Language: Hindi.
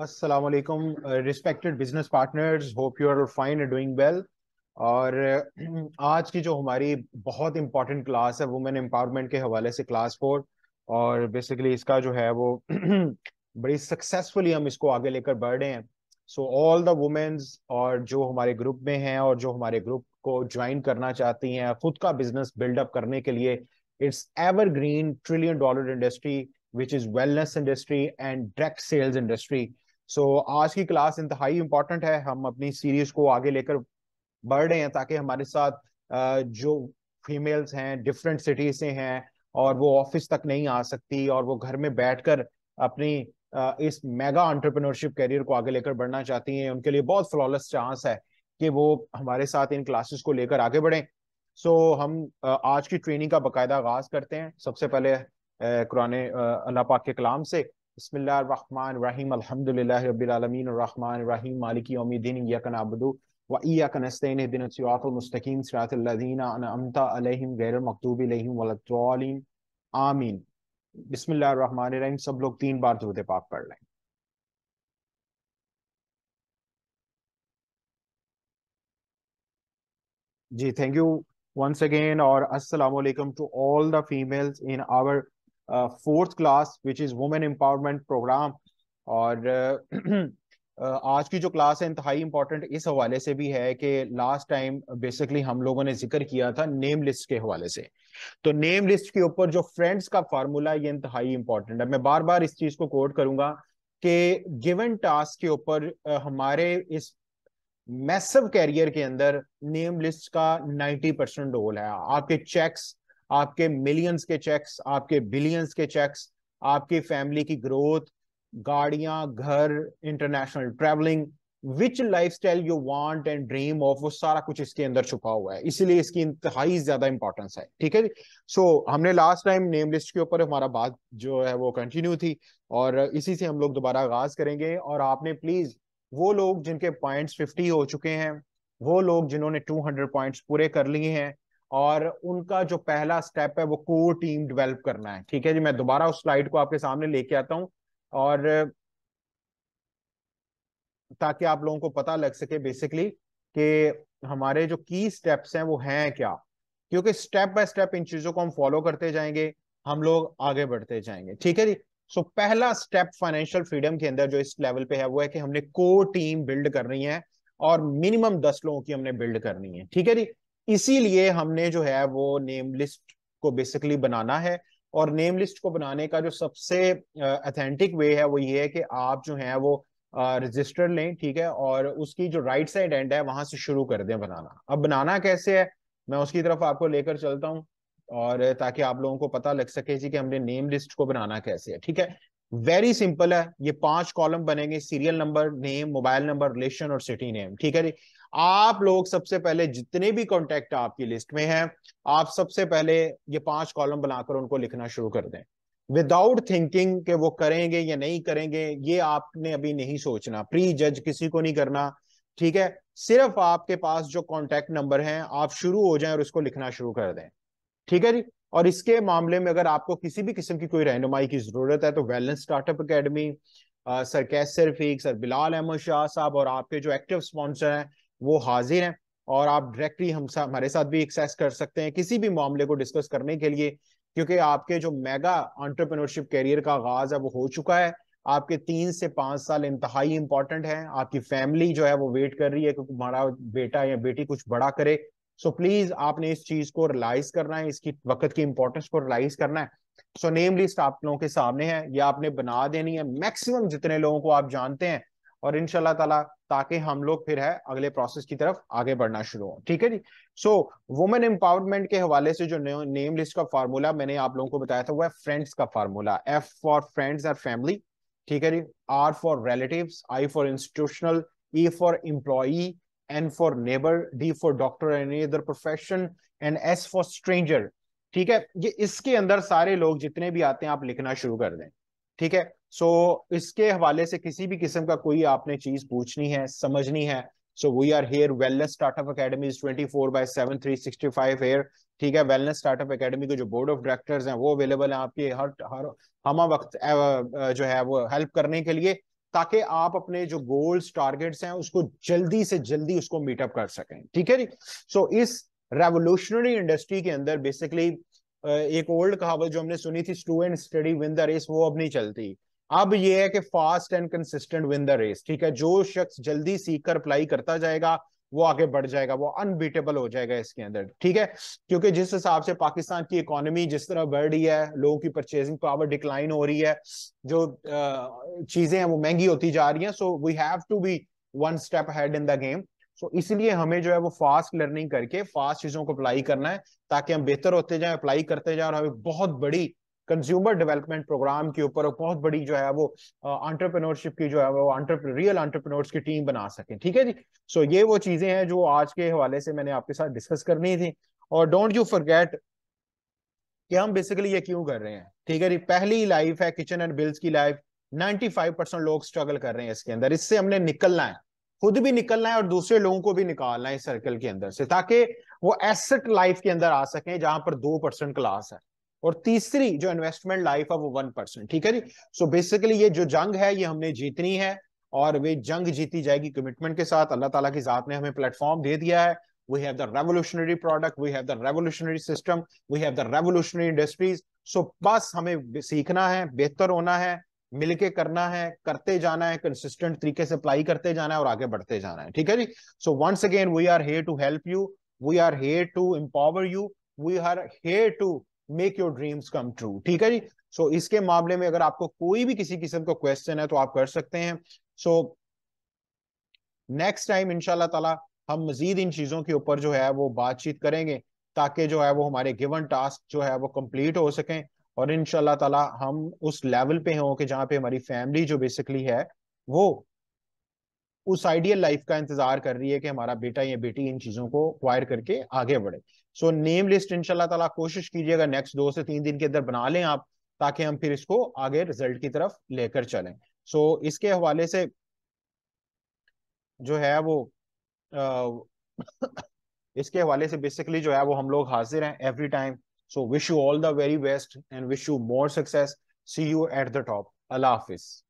अस्सलाम वालेकुम respected business partners hope you are fine and doing well और uh, आज की जो हमारी बहुत इंपॉर्टेंट क्लास है वुमेन एम्पावरमेंट के हवाले से क्लास फोर और बेसिकली इसका जो है वो बड़ी सक्सेसफुली हम इसको आगे लेकर बढ़ रहे हैं सो ऑल द वुमेन्स और जो हमारे ग्रुप में हैं और जो हमारे ग्रुप को ज्वाइन करना चाहती हैं खुद का बिजनेस बिल्डअप करने के लिए it's evergreen trillion dollar industry which is wellness industry and direct sales industry so so, आज की क्लास इंतहाई इम्पोर्टेंट है हम अपनी सीरीज को आगे लेकर बढ़ रहे हैं ताकि हमारे साथ जो फीमेल्स हैं डिफरेंट सिटीज से हैं और वो ऑफिस तक नहीं आ सकती और वो घर में बैठकर अपनी इस मेगा एंटरप्रेन्योरशिप करियर को आगे लेकर बढ़ना चाहती हैं उनके लिए बहुत फ्लॉलेस चांस है कि वो हमारे साथ इन क्लासेस को लेकर आगे बढ़ें सो so, हम आज की ट्रेनिंग का बाकायदा आगाज करते हैं सबसे पहले कुरान अल्लाह पाक के कलाम से बसमीम सब लोग तीन बार दूध पाक पढ़ लें जी थैंक यू वंस अगेन और अस्सलाम वालेकुम to all the females in our fourth class which is women empowerment program और आज की जो क्लास है इंतहाई इम्पोर्टेंट इस हवाले से भी है कि लास्ट टाइम बेसिकली हम लोगों ने जिक्र किया था नेम लिस्ट के हवाले से तो नेम लिस्ट के ऊपर जो फ्रेंड्स का फार्मूला ये इंतहाई इम्पोर्टेंट है मैं बार बार इस चीज़ को कोट करूंगा कि गिवन टास्क के ऊपर हमारे इस मैसिव कैरियर के अंदर नेम लिस्ट का नाइन्टी परसेंट रोल है आपके चेक्स आपके मिलियंस के चेक्स आपके बिलियंस के चेक्स आपकी फैमिली की ग्रोथ गाड़ियां घर international travelling which life style you want and dream of वो सारा कुछ इसके अंदर छुपा हुआ है इसीलिए इसकी इंतहाई ज्यादा इंपॉर्टेंस है ठीक है सो so, हमने लास्ट टाइम नेम लिस्ट के ऊपर हमारा बात जो है वो कंटिन्यू थी और इसी से हम लोग दोबारा आगाज करेंगे और आपने प्लीज वो लोग जिनके पॉइंट्स फिफ्टी हो चुके हैं वो लोग जिन्होंने टू हंड्रेड पॉइंट्स पूरे कर लिए हैं और उनका जो पहला स्टेप है वो कोर टीम डेवलप करना है ठीक है जी मैं दोबारा उस स्लाइड को आपके सामने लेके आता हूं और ताकि आप लोगों को पता लग सके बेसिकली कि हमारे जो की स्टेप्स हैं वो हैं क्या क्योंकि स्टेप बाय स्टेप इन चीजों को हम फॉलो करते जाएंगे हम लोग आगे बढ़ते जाएंगे ठीक है जी सो पहला स्टेप फाइनेंशियल फ्रीडम के अंदर जो इस लेवल पे है वो है कि हमने कोर टीम बिल्ड करनी है और मिनिमम दस लोगों की हमने बिल्ड करनी है ठीक है जी इसीलिए हमने जो है वो नेम लिस्ट को बेसिकली बनाना है और नेम लिस्ट को बनाने का जो सबसे अथेंटिक वे है वो ये है कि आप जो है वो रजिस्टर लें ठीक है और उसकी जो राइट साइड एंड है वहां से शुरू कर दें बनाना अब बनाना कैसे है मैं उसकी तरफ आपको लेकर चलता हूं और ताकि आप लोगों को पता लग सके जी कि हमने नेम लिस्ट को बनाना कैसे है ठीक है वेरी सिंपल है ये पांच कॉलम बनेंगे serial number name mobile number relation और सिटी नेम ठीक है जी आप लोग सबसे पहले जितने भी कॉन्टेक्ट आपकी लिस्ट में हैं आप सबसे पहले ये पांच कॉलम बनाकर उनको लिखना शुरू कर दें विदाउट थिंकिंग के वो करेंगे या नहीं करेंगे ये आपने अभी नहीं सोचना प्री जज किसी को नहीं करना ठीक है सिर्फ आपके पास जो कॉन्टेक्ट नंबर हैं आप शुरू हो जाएं और उसको लिखना शुरू कर दें ठीक है जी और इसके मामले में अगर आपको किसी भी किस्म की कोई रहनुमाई की जरूरत है तो wellness startup academy sir Qaiser फीक सर बिलाल अहमद शाह साहब और आपके जो एक्टिव स्पॉन्सर हैं वो हाजिर हैं और आप डायरेक्टली हम सा, हमारे साथ भी एक्सेस कर सकते हैं किसी भी मामले को डिस्कस करने के लिए क्योंकि आपके जो मेगा ऑन्टरप्रनोरशिप कैरियर का आगाज है वो हो चुका है आपके तीन से पांच साल इंतहाई इंपॉर्टेंट है आपकी फैमिली जो है वो वेट कर रही है कि हमारा बेटा या बेटी कुछ बड़ा करे सो so प्लीज आपने इस चीज को रिलाइज करना है इसकी वक्त की इंपॉर्टेंस को रिलाइज करना है सो नेम लिस्ट आप लोगों के सामने है या आपने बना देनी है मैक्सिमम जितने लोगों को आप जानते हैं और इनशाला तला ताकि हम लोग फिर है अगले प्रोसेस की तरफ आगे बढ़ना शुरू हो ठीक है जी सो वुमेन एम्पावरमेंट के हवाले से जो नेम लिस्ट का फार्मूला मैंने आप लोगों को बताया था वो है फ्रेंड्स का formula F for friends and family ठीक है जी R for relative I for institutional E for employee N for neighbour D for doctor any other profession and S for stranger ठीक है ये इसके अंदर सारे लोग जितने भी आते हैं आप लिखना शुरू कर दें ठीक है सो so, इसके हवाले से किसी भी किस्म का कोई आपने चीज पूछनी है समझनी है so we are here wellness startup academy twenty four by seven three sixty five here ठीक है वेलनेस स्टार्टअप अकेडमी के जो बोर्ड ऑफ डायरेक्टर्स हैं वो अवेलेबल हैं आपके हर हर हम वक्त जो है वो हेल्प करने के लिए ताकि आप अपने जो गोल्स टारगेट्स हैं उसको जल्दी से जल्दी उसको मीटअप कर सकें ठीक है जी सो so, इस रेवोल्यूशनरी इंडस्ट्री के अंदर बेसिकली एक ओल्ड कहावत जो हमने सुनी थी student study win the race वो अब नहीं चलती अब यह है कि fast and consistent win the race ठीक है जो शख्स जल्दी सीख कर अप्लाई करता जाएगा वो आगे बढ़ जाएगा वो अनबीटेबल हो जाएगा इसके अंदर ठीक है क्योंकि जिस हिसाब से पाकिस्तान की इकोनॉमी जिस तरह बढ़ रही है लोगों की परचेजिंग पावर डिक्लाइन हो रही है जो चीजें हैं वो महंगी होती जा रही हैं so we have to be one step head in the game so इसलिए हमें जो है वो फास्ट लर्निंग करके फास्ट चीजों को अप्लाई करना है ताकि हम बेहतर होते जाए अप्लाई करते जाए और हमें बहुत बड़ी कंज्यूमर डेवलपमेंट प्रोग्राम के ऊपर बहुत बड़ी जो है वो आंट्रप्रनोरशिप की जो है वो रियल आंट्रप्रनोर्स की टीम बना सके ठीक है जी सो so, ये वो चीजें हैं जो आज के हवाले से मैंने आपके साथ डिस्कस करनी थी और डोंट यू फॉरगेट कि हम बेसिकली ये क्यों कर रहे हैं ठीक है जी पहली लाइफ है किचन एंड बिल्स की लाइफ 95 परसेंट लोग स्ट्रगल कर रहे हैं इसके अंदर इससे हमने निकलना है खुद भी निकलना है और दूसरे लोगों को भी निकालना है इस सर्कल के अंदर से ताकि वो एसेट लाइफ के अंदर आ सके जहां पर दो परसेंट क्लास है और तीसरी जो इन्वेस्टमेंट लाइफ है वो वन परसेंट ठीक है जी सो बेसिकली ये जो जंग है ये हमने जीतनी है और वे जंग जीती जाएगी कमिटमेंट के साथ अल्लाह ताला की जात ने हमें प्लेटफॉर्म दे दिया है we have the revolutionary product we have the revolutionary system we have the revolutionary industries so बस हमें सीखना है बेहतर होना है मिलके करना है करते जाना है कंसिस्टेंट तरीके से अप्लाई करते जाना है और आगे बढ़ते जाना है ठीक है जी so once again we are here to help you we are here to empower you we are here to make your dreams come true ठीक है जी सो so, इसके मामले में अगर आपको कोई भी किसी किस्म का क्वेश्चन है तो आप कर सकते हैं सो नेक्स्ट टाइम इनशाला तला हम मजीद इन चीजों के ऊपर जो है वो बातचीत करेंगे ताकि जो है वो हमारे गिवन टास्क जो है वो कंप्लीट हो सकें और इनशाला तला हम उस लेवल पे हों कि जहाँ पे हमारी फैमिली जो बेसिकली है वो उस आइडियल लाइफ का इंतजार कर रही है कि हमारा बेटा या बेटी इन चीजों को अक्वायर करके आगे बढ़े सो नेम लिस्ट इनशाला तला कोशिश कीजिएगा नेक्स्ट दो से तीन दिन के अंदर बना लें आप ताकि हम फिर इसको आगे रिजल्ट की तरफ लेकर चलें सो so, इसके हवाले से जो है वो आ, इसके हवाले से बेसिकली जो है वो हम लोग हाजिर हैं every time so wish you all the very best and wish you more success see you at the top अल्लाह हाफिज़